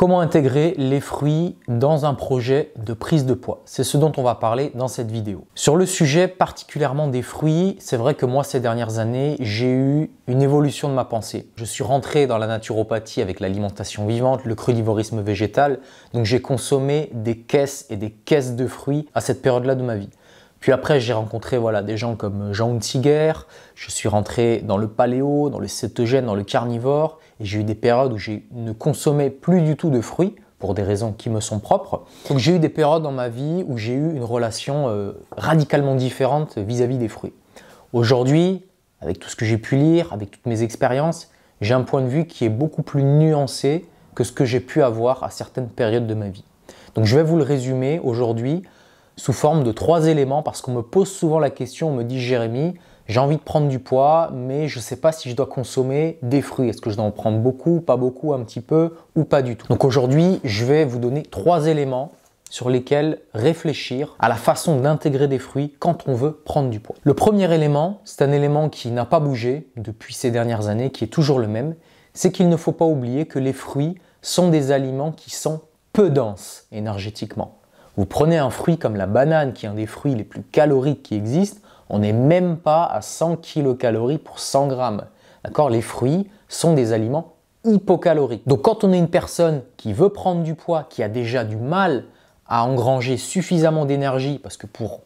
Comment intégrer les fruits dans un projet de prise de poids C'est ce dont on va parler dans cette vidéo. Sur le sujet particulièrement des fruits, c'est vrai que moi ces dernières années, j'ai eu une évolution de ma pensée. Je suis rentré dans la naturopathie avec l'alimentation vivante, le crudivorisme végétal, donc j'ai consommé des caisses et des caisses de fruits à cette période-là de ma vie. Puis après, j'ai rencontré voilà, des gens comme Jean Hunziger, je suis rentré dans le paléo, dans le cétogène, dans le carnivore, j'ai eu des périodes où je ne consommais plus du tout de fruits pour des raisons qui me sont propres. Donc j'ai eu des périodes dans ma vie où j'ai eu une relation euh, radicalement différente vis à -vis des fruits. Aujourd'hui, avec tout ce que j'ai pu lire, avec toutes mes expériences, j'ai un point de vue qui est beaucoup plus nuancé que ce que j'ai pu avoir à certaines périodes de ma vie. Donc je vais vous le résumer aujourd'hui sous forme de trois éléments parce qu'on me pose souvent la question, on me dit Jérémy, j'ai envie de prendre du poids, mais je ne sais pas si je dois consommer des fruits. Est-ce que je dois en prendre beaucoup, pas beaucoup, un petit peu ou pas du tout Donc aujourd'hui, je vais vous donner trois éléments sur lesquels réfléchir à la façon d'intégrer des fruits quand on veut prendre du poids. Le premier élément, c'est un élément qui n'a pas bougé depuis ces dernières années, qui est toujours le même, c'est qu'il ne faut pas oublier que les fruits sont des aliments qui sont peu denses énergétiquement. Vous prenez un fruit comme la banane, qui est un des fruits les plus caloriques qui existent, on n'est même pas à 100 kcal pour 100 grammes. D'accord Les fruits sont des aliments hypocaloriques. Donc quand on est une personne qui veut prendre du poids, qui a déjà du mal à engranger suffisamment d'énergie, parce que pour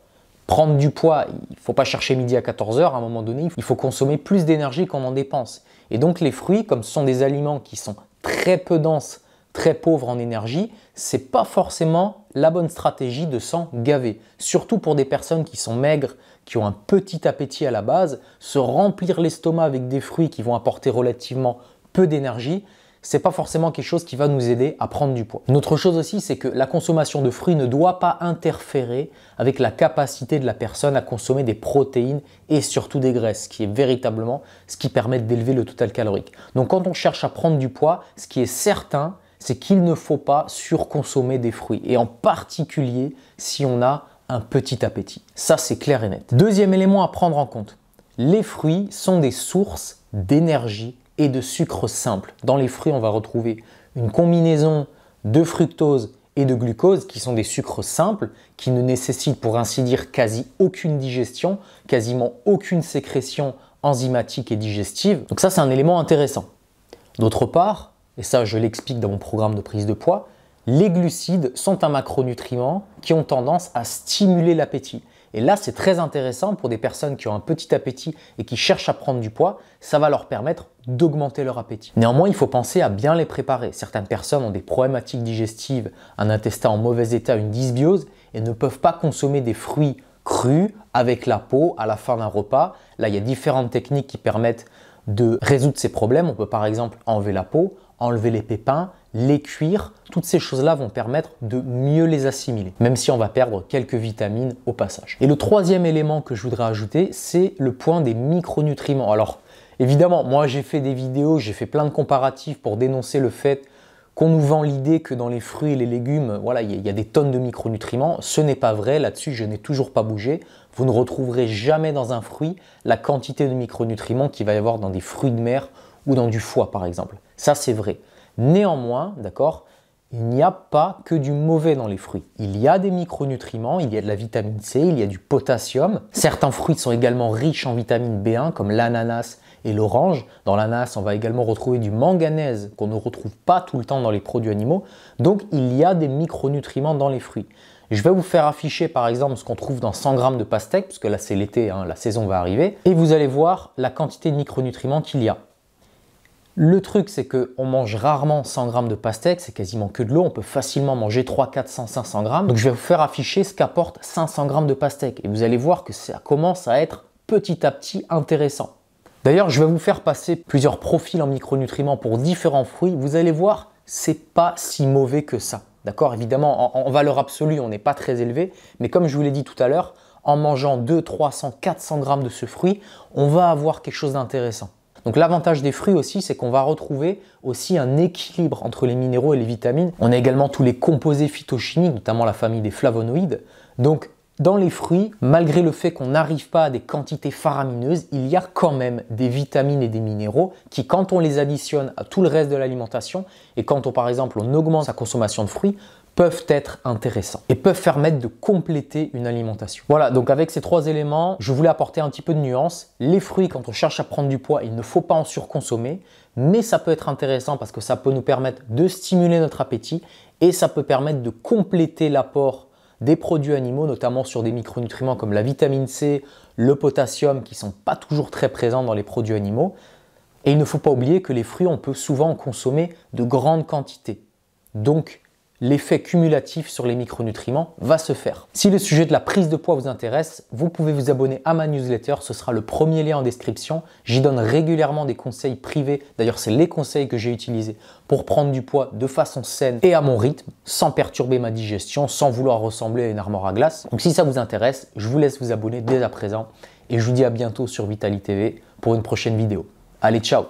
prendre du poids, il ne faut pas chercher midi à 14h, à un moment donné, il faut consommer plus d'énergie qu'on en dépense. Et donc les fruits, comme ce sont des aliments qui sont très peu denses très pauvre en énergie, c'est pas forcément la bonne stratégie de s'en gaver. Surtout pour des personnes qui sont maigres, qui ont un petit appétit à la base, se remplir l'estomac avec des fruits qui vont apporter relativement peu d'énergie, c'est pas forcément quelque chose qui va nous aider à prendre du poids. Une autre chose aussi, c'est que la consommation de fruits ne doit pas interférer avec la capacité de la personne à consommer des protéines et surtout des graisses, qui est véritablement ce qui permet d'élever le total calorique. Donc quand on cherche à prendre du poids, ce qui est certain, c'est qu'il ne faut pas surconsommer des fruits, et en particulier si on a un petit appétit. Ça, c'est clair et net. Deuxième élément à prendre en compte, les fruits sont des sources d'énergie et de sucre simple. Dans les fruits, on va retrouver une combinaison de fructose et de glucose, qui sont des sucres simples, qui ne nécessitent pour ainsi dire quasi aucune digestion, quasiment aucune sécrétion enzymatique et digestive. Donc ça, c'est un élément intéressant. D'autre part, et ça je l'explique dans mon programme de prise de poids, les glucides sont un macronutriment qui ont tendance à stimuler l'appétit. Et là, c'est très intéressant pour des personnes qui ont un petit appétit et qui cherchent à prendre du poids, ça va leur permettre d'augmenter leur appétit. Néanmoins, il faut penser à bien les préparer. Certaines personnes ont des problématiques digestives, un intestin en mauvais état, une dysbiose, et ne peuvent pas consommer des fruits crus avec la peau à la fin d'un repas. Là, il y a différentes techniques qui permettent de résoudre ces problèmes. On peut par exemple enlever la peau, enlever les pépins, les cuire. Toutes ces choses-là vont permettre de mieux les assimiler, même si on va perdre quelques vitamines au passage. Et le troisième élément que je voudrais ajouter, c'est le point des micronutriments. Alors, évidemment, moi j'ai fait des vidéos, j'ai fait plein de comparatifs pour dénoncer le fait qu'on nous vend l'idée que dans les fruits et les légumes, voilà, il y, y, a des tonnes de micronutriments. Ce n'est pas vrai, là-dessus, je n'ai toujours pas bougé. Vous ne retrouverez jamais dans un fruit la quantité de micronutriments qu'il va y avoir dans des fruits de mer ou dans du foie, par exemple. Ça, c'est vrai. Néanmoins, d'accord, il n'y a pas que du mauvais dans les fruits. Il y a des micronutriments, il y a de la vitamine C, il y a du potassium. Certains fruits sont également riches en vitamine B1, comme l'ananas et l'orange. Dans l'ananas, on va également retrouver du manganèse qu'on ne retrouve pas tout le temps dans les produits animaux. Donc, il y a des micronutriments dans les fruits. Je vais vous faire afficher par exemple ce qu'on trouve dans 100 grammes de pastèque, puisque là c'est l'été, hein, la saison va arriver, et vous allez voir la quantité de micronutriments qu'il y a. Le truc, c'est qu'on mange rarement 100 grammes de pastèque, c'est quasiment que de l'eau. On peut facilement manger 3, 400, 500 grammes. Donc, je vais vous faire afficher ce qu'apporte 500 grammes de pastèque. Et vous allez voir que ça commence à être petit à petit intéressant. D'ailleurs, je vais vous faire passer plusieurs profils en micronutriments pour différents fruits. Vous allez voir, c'est pas si mauvais que ça. D'accord Évidemment, en, valeur absolue, on n'est pas très élevé. Mais comme je vous l'ai dit tout à l'heure, en mangeant 2, 300, 400 grammes de ce fruit, on va avoir quelque chose d'intéressant. Donc l'avantage des fruits aussi, c'est qu'on va retrouver aussi un équilibre entre les minéraux et les vitamines. On a également tous les composés phytochimiques, notamment la famille des flavonoïdes. Donc dans les fruits, malgré le fait qu'on n'arrive pas à des quantités faramineuses, il y a quand même des vitamines et des minéraux qui, quand on les additionne à tout le reste de l'alimentation, et quand on, par exemple, on augmente sa consommation de fruits, peuvent être intéressants et peuvent permettre de compléter une alimentation. Voilà, donc avec ces trois éléments, je voulais apporter un petit peu de nuance. Les fruits, quand on cherche à prendre du poids, il ne faut pas en surconsommer, mais ça peut être intéressant parce que ça peut nous permettre de stimuler notre appétit et ça peut permettre de compléter l'apport des produits animaux, notamment sur des micronutriments comme la vitamine C, le potassium, qui sont pas toujours très présents dans les produits animaux. Et il ne faut pas oublier que les fruits, on peut souvent en consommer de grandes quantités. Donc, l'effet cumulatif sur les micronutriments va se faire. Si le sujet de la prise de poids vous intéresse, vous pouvez vous abonner à ma newsletter, ce sera le premier lien en description. J'y donne régulièrement des conseils privés, d'ailleurs c'est les conseils que j'ai utilisés pour prendre du poids de façon saine et à mon rythme, sans perturber ma digestion, sans vouloir ressembler à une armoire à glace. Donc si ça vous intéresse, je vous laisse vous abonner dès à présent et je vous dis à bientôt sur Vitality TV pour une prochaine vidéo. Allez, ciao